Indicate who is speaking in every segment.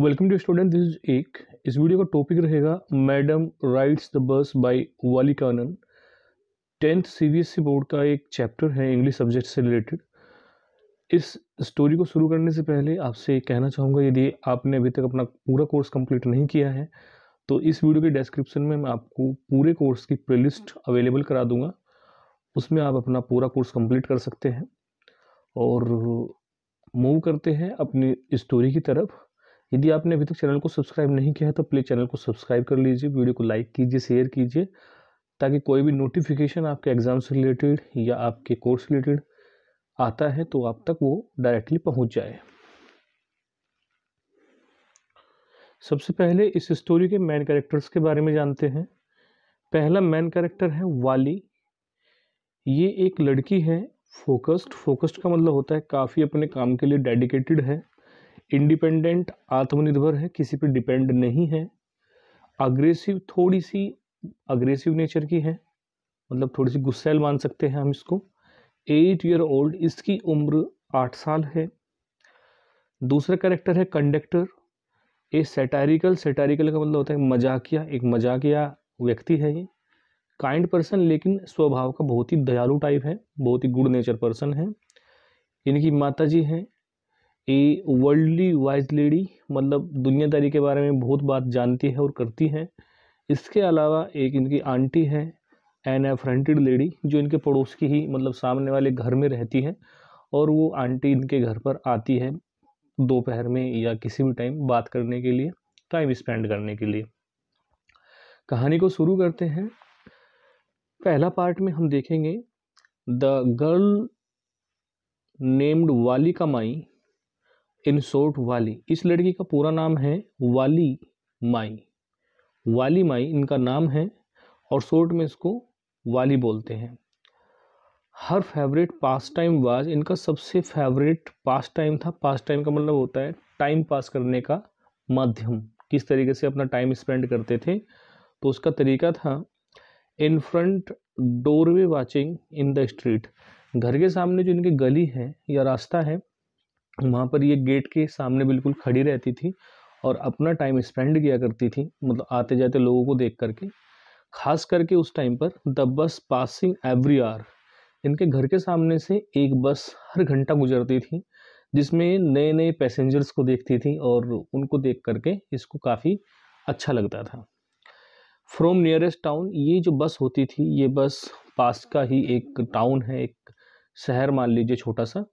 Speaker 1: welcome to student this is एक इस video का टॉपिक रहेगा madam rides the bus by Vallikkannan tenth C board का एक चैप्टर है इंग्लिश सब्जेक्ट से रिलेटेड इस स्टोरी को शुरू करने से पहले आपसे कहना चाहूँगा यदि आपने अभी तक अपना पूरा कोर्स कंप्लीट नहीं किया है तो इस वीडियो के डिस्क्रिप्शन में मैं आपको पूरे कोर्स की प्ले अवेलेबल करा दूँगा उसमें आप अपना पूरा कोर्स कम्प्लीट कर सकते हैं और मूव करते हैं अपनी स्टोरी की तरफ यदि आपने अभी तक चैनल को सब्सक्राइब नहीं किया है तो प्लीज़ चैनल को सब्सक्राइब कर लीजिए वीडियो को लाइक कीजिए शेयर कीजिए ताकि कोई भी नोटिफिकेशन आपके एग्ज़ाम से रिलेटेड या आपके कोर्स रिलेटेड आता है तो आप तक वो डायरेक्टली पहुंच जाए सबसे पहले इस स्टोरी के मैन कैरेक्टर्स के बारे में जानते हैं पहला मेन कैरेक्टर है वाली ये एक लड़की है फोकस्ड फोकस्ड का मतलब होता है काफ़ी अपने काम के लिए डेडिकेटेड है इंडिपेंडेंट आत्मनिर्भर है किसी पे डिपेंड नहीं है अग्रेसिव थोड़ी सी अग्रेसिव नेचर की है मतलब थोड़ी सी गुस्सेल मान सकते हैं हम इसको एट ईयर ओल्ड इसकी उम्र आठ साल है दूसरा कैरेक्टर है कंडक्टर ए सेटारिकल सेटारिकल का मतलब होता है मजाकिया एक मजाकिया व्यक्ति है ये काइंड पर्सन लेकिन स्वभाव का बहुत ही दयालु टाइप है बहुत ही गुड नेचर पर्सन है इनकी माता जी हैं ए वर्ल्डली वाइज लेडी मतलब दुनियादारी के बारे में बहुत बात जानती है और करती हैं इसके अलावा एक इनकी आंटी है एन एफ्रेंटेड लेडी जो इनके पड़ोस की ही मतलब सामने वाले घर में रहती है और वो आंटी इनके घर पर आती है दोपहर में या किसी भी टाइम बात करने के लिए टाइम स्पेंड करने के लिए कहानी को शुरू करते हैं पहला पार्ट में हम देखेंगे द गर्ल नेम्ड वाली का माई इन शॉर्ट वाली इस लड़की का पूरा नाम है वाली माई वाली माई इनका नाम है और शॉर्ट में इसको वाली बोलते हैं हर फेवरेट पास टाइम वाज इनका सबसे फेवरेट पास टाइम था पास टाइम का मतलब होता है टाइम पास करने का माध्यम किस तरीके से अपना टाइम स्पेंड करते थे तो उसका तरीका था in front doorway watching in the street घर के सामने जो इनकी गली है या रास्ता है वहाँ पर ये गेट के सामने बिल्कुल खड़ी रहती थी और अपना टाइम स्पेंड किया करती थी मतलब आते जाते लोगों को देख करके खास करके उस टाइम पर the bus passing every are इनके घर के सामने से एक बस हर घंटा गुजरती थी जिसमें नए नए पैसेंजर्स को देखती थी और उनको देख करके इसको काफ़ी अच्छा लगता था फ्रॉम नियरेस्ट टाउन ये जो बस होती थी ये बस पास का ही एक टाउन है एक शहर मान लीजिए छोटा सा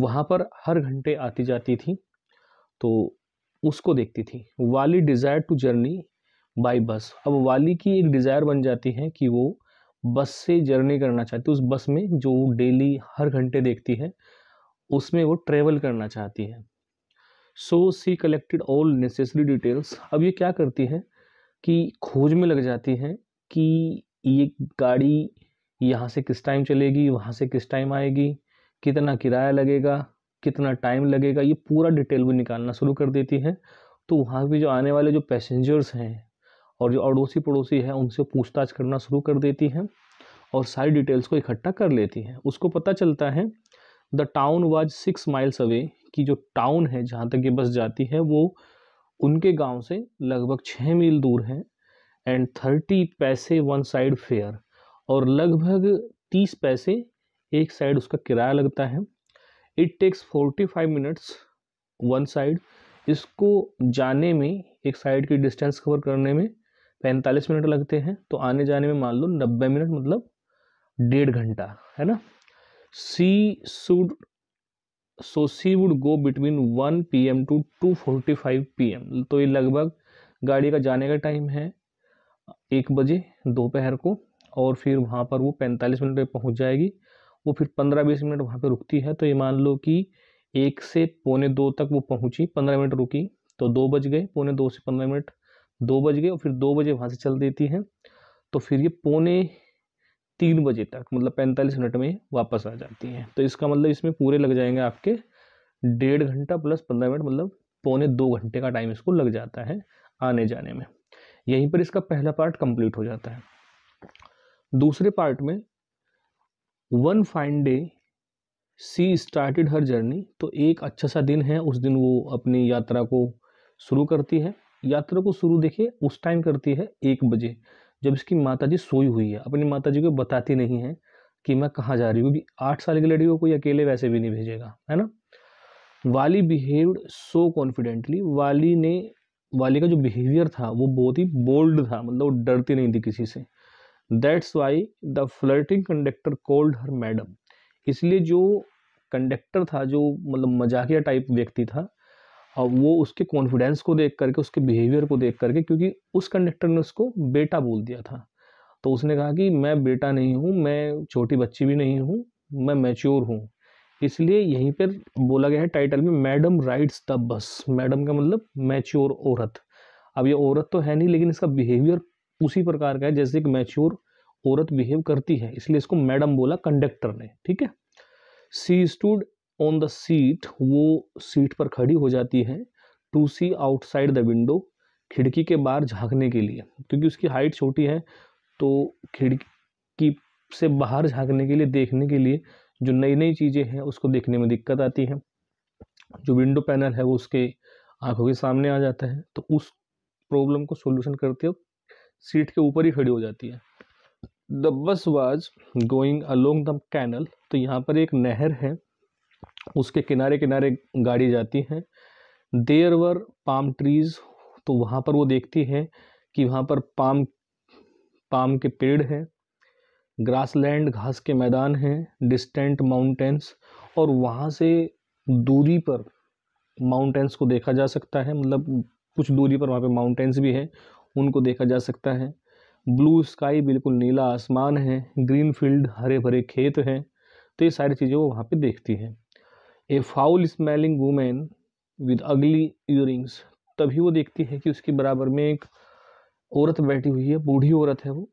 Speaker 1: वहाँ पर हर घंटे आती जाती थी तो उसको देखती थी वाली desire to journey by bus अब वाली की एक डिज़ायर बन जाती है कि वो बस से जर्नी करना चाहती है उस बस में जो डेली हर घंटे देखती है उसमें वो ट्रेवल करना चाहती है so she collected all necessary details अब ये क्या करती है कि खोज में लग जाती है कि ये गाड़ी यहाँ से किस टाइम चलेगी वहाँ से किस टाइम आएगी कितना किराया लगेगा कितना टाइम लगेगा ये पूरा डिटेल भी निकालना शुरू कर देती है तो वहाँ भी जो आने वाले जो पैसेंजर्स हैं और जो अड़ोसी पड़ोसी है उनसे पूछताछ करना शुरू कर देती है और सारी डिटेल्स को इकट्ठा कर लेती है उसको पता चलता है the town was six miles away की जो टाउन है जहाँ तक ये बस जाती है वो उनके गांव से लगभग छः मील दूर है and thirty paise one side fare और लगभग तीस पैसे एक साइड उसका किराया लगता है it takes forty five minutes one side इसको जाने में एक साइड की डिस्टेंस कवर करने में पैंतालीस मिनट लगते हैं तो आने जाने में मान लो नब्बे मिनट मतलब डेढ़ घंटा है ना she should so she would go between one P M to two forty five P M तो ये लगभग गाड़ी का जाने का टाइम है एक बजे दोपहर को और फिर वहाँ पर वो पैंतालीस मिनट में पहुँच जाएगी वो फिर पंद्रह बीस मिनट वहाँ पर रुकती है तो ये मान लो कि एक से पौने दो तक वो पहुँची पंद्रह मिनट रुकी तो दो बज गए पौने दो से पंद्रह मिनट दो बज गए और फिर दो बजे वहाँ से चल देती है तो फिर ये पौने तीन बजे तक मतलब पैंतालीस मिनट में वापस आ जाती है तो इसका मतलब इसमें पूरे लग जाएंगे आपके डेढ़ घंटा प्लस पंद्रह मिनट मतलब पौने दो घंटे का टाइम इसको लग जाता है आने जाने में यहीं पर इसका पहला पार्ट कंप्लीट हो जाता है दूसरे पार्ट में one fine day she started her journey तो एक अच्छा सा दिन है उस दिन वो अपनी यात्रा को शुरू करती है यात्रा को शुरू देखिए उस टाइम करती है एक बजे जब इसकी माताजी सोई हुई है अपनी माताजी को बताती नहीं है कि मैं कहाँ जा रही हूँ क्योंकि आठ साल की लड़की को कोई अकेले वैसे भी नहीं भेजेगा है ना वाली बिहेव्ड सो कॉन्फिडेंटली वाली ने वाली का जो बिहेवियर था वो बहुत ही बोल्ड था मतलब वो डरती नहीं थी किसी से that's why the flirting conductor called her madam इसलिए जो कंडक्टर था जो मतलब मजाकिया टाइप व्यक्ति था और वो उसके कॉन्फिडेंस को देख करके उसके बिहेवियर को देख करके क्योंकि उस कंडक्टर ने उसको बेटा बोल दिया था तो उसने कहा कि मैं बेटा नहीं हूँ मैं छोटी बच्ची भी नहीं हूँ मैं मैच्योर हूँ इसलिए यहीं पर बोला गया है टाइटल में madam rides the bus madam का मतलब मैच्योर औरत अब ये औरत तो है नहीं लेकिन इसका बिहेवियर उसी प्रकार का है जैसे एक मैच्योर औरत बिहेव करती है इसलिए इसको मैडम बोला कंडक्टर ने ठीक है she stood on the seat वो सीट पर खड़ी हो जाती है to see outside the window खिड़की के बाहर झांकने के लिए क्योंकि उसकी हाइट छोटी है तो खिड़की से बाहर झांकने के लिए देखने के लिए जो नई नई चीज़ें हैं उसको देखने में दिक्कत आती है जो विंडो पैनल है वो उसके आंखों के सामने आ जाता है तो उस प्रॉब्लम को सोल्यूशन करते हो सीट के ऊपर ही खड़ी हो जाती है the bus was going along the canal तो यहाँ पर एक नहर है उसके किनारे किनारे गाड़ी जाती है देयर वर पाम ट्रीज़ तो वहाँ पर वो देखती है कि वहाँ पर पाम पाम के पेड़ हैं ग्रासलैंड घास के मैदान हैं डिस्टेंट माउंटेंस और वहाँ से दूरी पर माउंटेंस को देखा जा सकता है मतलब कुछ दूरी पर वहाँ पे माउंटेंस भी हैं उनको देखा जा सकता है ब्लू स्काई बिल्कुल नीला आसमान है ग्रीन फील्ड हरे भरे खेत हैं तो ये सारी चीज़ें वो वहाँ पे देखती हैं a foul smelling women with ugly earrings तभी वो देखती है कि उसके बराबर में एक औरत बैठी हुई है बूढ़ी औरत है वो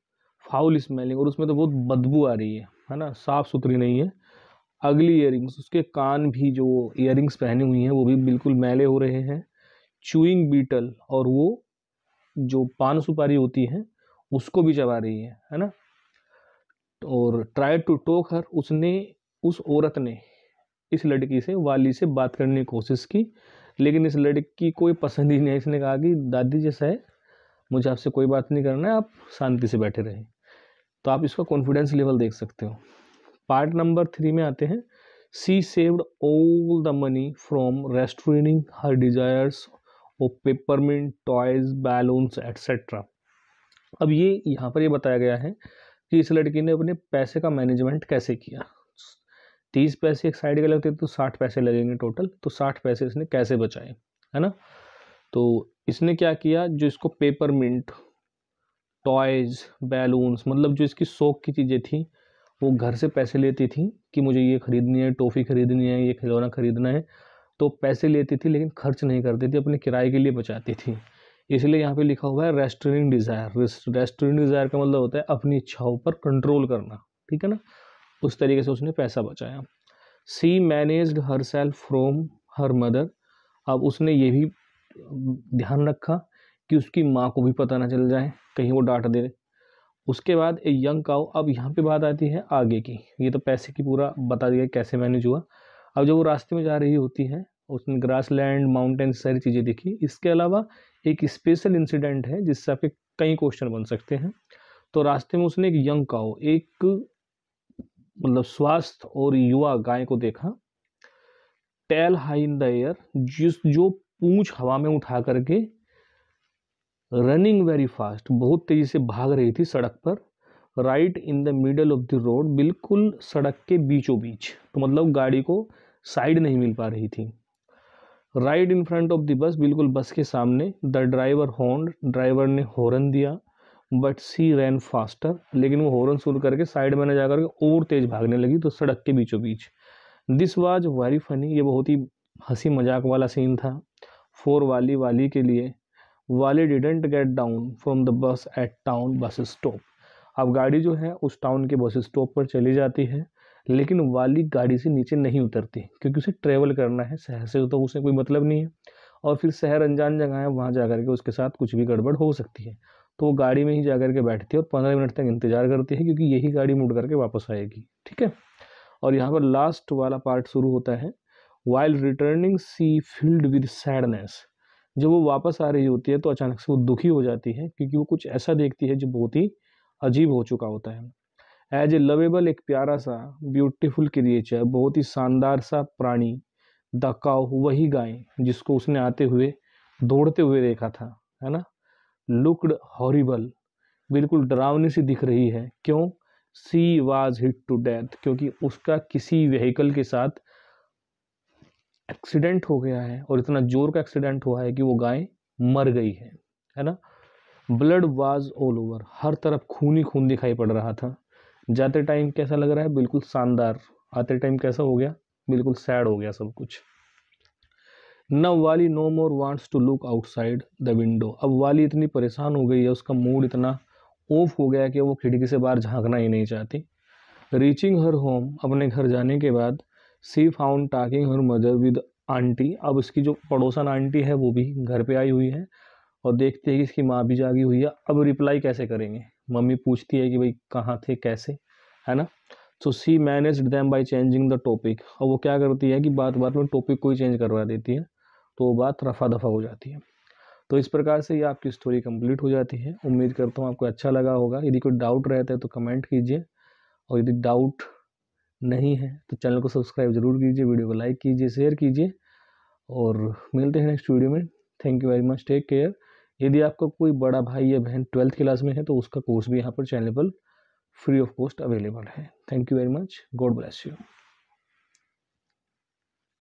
Speaker 1: फाउल स्मेलिंग और उसमें तो बहुत बदबू आ रही है है ना साफ़ सुथरी नहीं है अगली इयरिंग्स उसके कान भी जो इयरिंग्स पहनी हुई हैं वो भी बिल्कुल मैले हो रहे हैं चूइंग बीटल और वो जो पान सुपारी होती है उसको भी चबा रही है है ना और ट्राई टू टोक हर उसने उस औरत ने इस लड़की से वाली से बात करने की कोशिश की लेकिन इस लड़की कोई पसंद ही नहीं इसने कहा कि दादी जैसा है मुझे आपसे कोई बात नहीं करना है आप शांति से बैठे रहें तो आप इसका कॉन्फिडेंस लेवल देख सकते हो पार्ट नंबर थ्री में आते हैं she saved all the money from restraining her desires वो पेपरमिंट टॉयज बैलून्स एट्सेट्रा अब ये यहाँ पर ये बताया गया है कि इस लड़की ने अपने पैसे का मैनेजमेंट कैसे किया तीस पैसे एक साइड के लगते तो साठ पैसे लगेंगे टोटल तो साठ पैसे इसने कैसे बचाए है ना तो इसने क्या किया जो इसको पेपर मिंट टॉयज बैलून्स मतलब जो इसकी शौक की चीज़ें थी वो घर से पैसे लेती थी कि मुझे ये ख़रीदनी है टॉफ़ी ख़रीदनी है ये खिलौना ख़रीदना है तो पैसे लेती थी लेकिन खर्च नहीं करती थी अपने किराए के लिए बचाती थी इसलिए यहाँ पे लिखा हुआ है रेस्टोरेंट डिज़ायर रेस्टोरेंट डिज़ायर का मतलब होता है अपनी इच्छाओं पर कंट्रोल करना ठीक है ना उस तरीके से उसने पैसा बचाया she manage herself from her mother अब उसने ये भी ध्यान रखा कि उसकी माँ को भी पता ना चल जाए कहीं वो डांट दे उसके बाद ए यंग काउ अब यहाँ पे बात आती है आगे की ये तो पैसे की पूरा बता दिया कैसे मैनेज हुआ अब जब वो रास्ते में जा रही होती है उसने ग्रास लैंड माउंटेन सारी चीज़ें देखी इसके अलावा एक स्पेशल इंसिडेंट है जिससे आपके कई क्वेश्चन बन सकते हैं तो रास्ते में उसने एक यंग काओ एक मतलब स्वास्थ्य और युवा गाय को देखा tail high in the air जिस जो पूछ हवा में उठा करके रनिंग वेरी फास्ट बहुत तेज़ी से भाग रही थी सड़क पर right in the middle of the road बिल्कुल सड़क के बीचों बीच तो मतलब गाड़ी को साइड नहीं मिल पा रही थी right in front of the bus बिल्कुल बस के सामने द ड्राइवर हॉर्न ड्राइवर ने हॉर्न दिया बट सी रैन फास्टर लेकिन वो हॉर्न सुन करके साइड में न जाकर के और तेज़ भागने लगी तो सड़क के बीचों बीच दिस वाज वेरी फनी ये बहुत ही हंसी मजाक वाला सीन था फोर वाली वाली के लिए वाली didn't get down from the bus at town bus stop अब गाड़ी जो है उस टाउन के बस स्टॉप पर चली जाती है लेकिन वाली गाड़ी से नीचे नहीं उतरती क्योंकि उसे ट्रेवल करना है शहर से तो उसे कोई मतलब नहीं है और फिर शहर अनजान जगह है वहाँ जा के उसके साथ कुछ भी गड़बड़ हो सकती है तो वो गाड़ी में ही जा के बैठती है और पंद्रह मिनट तक इंतज़ार करती है क्योंकि यही गाड़ी मुड़ करके वापस आएगी ठीक है और यहाँ पर लास्ट वाला पार्ट शुरू होता है while returning she filled with sadness जब वो वापस आ रही होती है तो अचानक से वो दुखी हो जाती है क्योंकि वो कुछ ऐसा देखती है जो बहुत ही अजीब हो चुका होता है एज ए लवेबल एक प्यारा सा ब्यूटीफुल क्रिएचर बहुत ही शानदार सा प्राणी द काउ वही गाय जिसको उसने आते हुए दौड़ते हुए देखा था है ना लुकड हॉरिबल बिल्कुल डरावनी सी दिख रही है क्यों she was hit to death क्योंकि उसका किसी व्हीकल के साथ एक्सीडेंट हो गया है और इतना जोर का एक्सीडेंट हुआ है कि वो गाय मर गई है है ना ब्लड वाज ऑल ओवर हर तरफ खून ही खून दिखाई पड़ रहा था जाते टाइम कैसा लग रहा है बिल्कुल शानदार आते टाइम कैसा हो गया बिल्कुल सैड हो गया सब कुछ नव वाली no more wants to look outside the window अब वाली इतनी परेशान हो गई है उसका मूड इतना ऑफ हो गया कि वो खिड़की से बाहर झांकना ही नहीं चाहती रीचिंग हर होम अपने घर जाने के बाद she found talking her mother with aunty अब इसकी जो पड़ोसन आंटी है वो भी घर पे आई हुई है और देखते हैं कि इसकी माँ भी जागी हुई है अब रिप्लाई कैसे करेंगे मम्मी पूछती है कि भाई कहाँ थे कैसे है ना so she manage them by changing the topic और वो क्या करती है कि बात बात में टॉपिक को ही चेंज करवा देती है तो वो बात रफा दफा हो जाती है तो इस प्रकार से ये आपकी स्टोरी कंप्लीट हो जाती है उम्मीद करता हूँ आपको अच्छा लगा होगा यदि कोई डाउट रहता है तो कमेंट कीजिए और यदि डाउट नहीं है तो चैनल को सब्सक्राइब जरूर कीजिए वीडियो को लाइक कीजिए शेयर कीजिए और मिलते हैं नेक्स्ट वीडियो में thank you very much take care यदि आपका कोई बड़ा भाई या बहन ट्वेल्थ क्लास में है तो उसका कोर्स भी यहाँ पर चैनल पर फ्री ऑफ कॉस्ट अवेलेबल है thank you very much God bless you